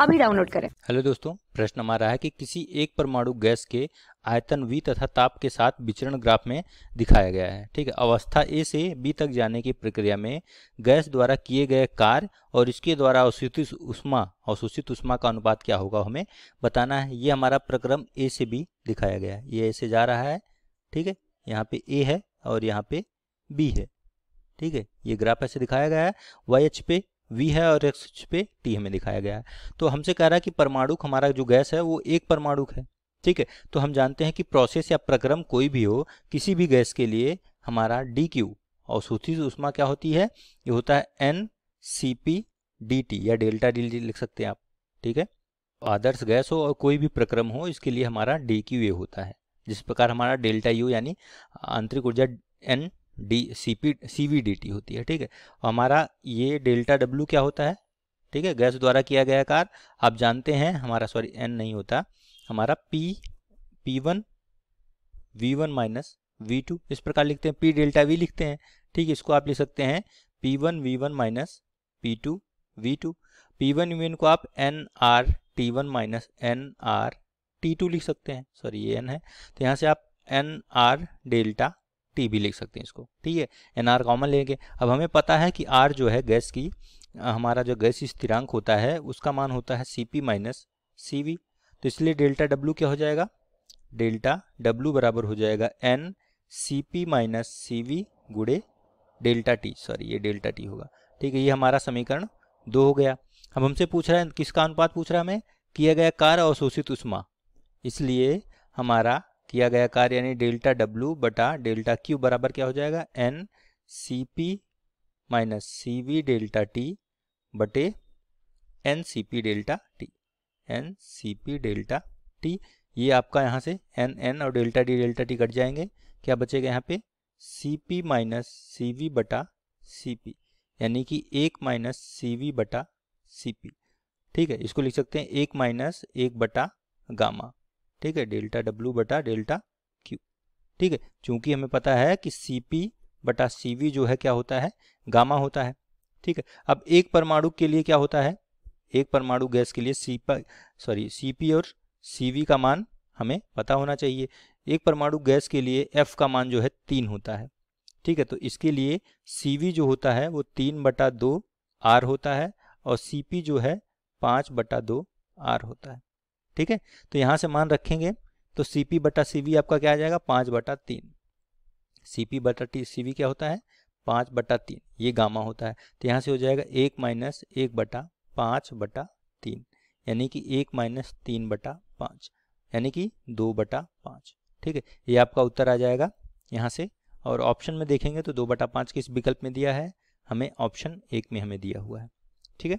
अभी डाउनलोड करें हेलो दोस्तों प्रश्न हमारा है कि किसी एक परमाणु गैस के आयतन V तथा ताप के साथ विचरण ग्राफ में दिखाया गया है ठीक है अवस्था A से B तक जाने की प्रक्रिया में गैस द्वारा किए गए कार्य और इसके द्वारा अवशोषित उष्मा अवशोषित उष्मा का अनुपात क्या होगा हमें बताना है ये हमारा प्रक्रम ए से बी दिखाया गया है ये ऐसे जा रहा है ठीक है यहाँ पे ए है और यहाँ पे बी है ठीक है ये ग्राफ ऐसे दिखाया गया है वाई एच पे वी है और एक स्विच पे टी हमें दिखाया गया है तो हमसे कह रहा है कि परमाणुक हमारा जो गैस है वो एक परमाणुक है ठीक है तो हम जानते हैं कि प्रोसेस या प्रक्रम कोई भी हो किसी भी गैस के लिए हमारा डी क्यू और सूची उष्मा क्या होती है ये होता है n c p d t या डेल्टा डी लिख सकते हैं आप ठीक है आदर्श गैस हो और कोई भी प्रक्रम हो इसके लिए हमारा डी क्यू ए होता है जिस प्रकार हमारा डेल्टा यू यानी आंतरिक ऊर्जा n d c p c v d t होती है ठीक है तो हमारा ये डेल्टा डब्ल्यू क्या होता है ठीक है गैस द्वारा किया गया कार आप जानते हैं हमारा सॉरी एन नहीं होता हमारा p p one v one minus v two इस प्रकार लिखते हैं पी डेल्टा वी लिखते हैं ठीक है इसको आप लिख सकते हैं p one v one minus p two v two p one v one को आप n r t one minus n r t two लिख सकते हैं सॉरी ये एन है तो यहाँ से आप एन आर डेल्टा टी भी लिख सकते हैं इसको ठीक है एन आर कॉमन लेंगे अब हमें पता है कि आर जो है गैस की हमारा जो गैस स्थिरांक होता है उसका मान होता है c p minus c v तो इसलिए डेल्टा डब्ल्यू क्या हो जाएगा डेल्टा डब्ल्यू बराबर हो जाएगा n c p minus c v गुड़े डेल्टा टी सॉरी ये डेल्टा टी होगा ठीक है ये हमारा समीकरण दो हो गया अब हमसे पूछ रहा है किसका अनुपात पूछ रहा है हमें किया गया कार्य अवशोषित उष्मा इसलिए हमारा किया गया कार्य यानी डेल्टा डब्ल्यू बटा डेल्टा क्यू बराबर क्या हो जाएगा n c p minus c v delta t बटे n c p delta t n c p delta t ये आपका यहाँ से एन एन और delta d delta t cut जाएंगे क्या बचेगा यहाँ पे c p minus c v बटा सी पी यानी कि एक माइनस सी वी बटा सी पी ठीक है इसको लिख सकते हैं एक माइनस एक बटा गामा ठीक है डेल्टा डब्ल्यू बटा डेल्टा क्यू ठीक है चूंकि हमें पता है कि सी पी बटा सी वी जो है क्या होता है गामा होता है ठीक है अब एक परमाणु के लिए क्या होता है एक परमाणु गैस के लिए सी सॉरी सी पी और सी वी का मान हमें पता होना चाहिए एक परमाणु गैस के लिए एफ का मान जो है तीन होता है ठीक है तो इसके लिए सी वी जो होता है वो तीन बटा दो आर होता है और सी पी जो है पाँच बटा दो आर होता है ठीक है तो यहां से मान रखेंगे तो सी पी बटा सी वी आपका क्या आ जाएगा पांच बटा तीन सी पी बटा टी सी वी क्या होता है पांच बटा तीन ये गामा होता है तो यहां से हो जाएगा एक माइनस एक बटा पांच बटा तीन यानी कि एक माइनस तीन बटा पांच यानी कि दो बटा पांच ठीक है ये आपका उत्तर आ जाएगा यहाँ से और ऑप्शन में देखेंगे तो दो बटा पांच किस विकल्प में दिया है हमें ऑप्शन एक में हमें दिया हुआ है ठीक है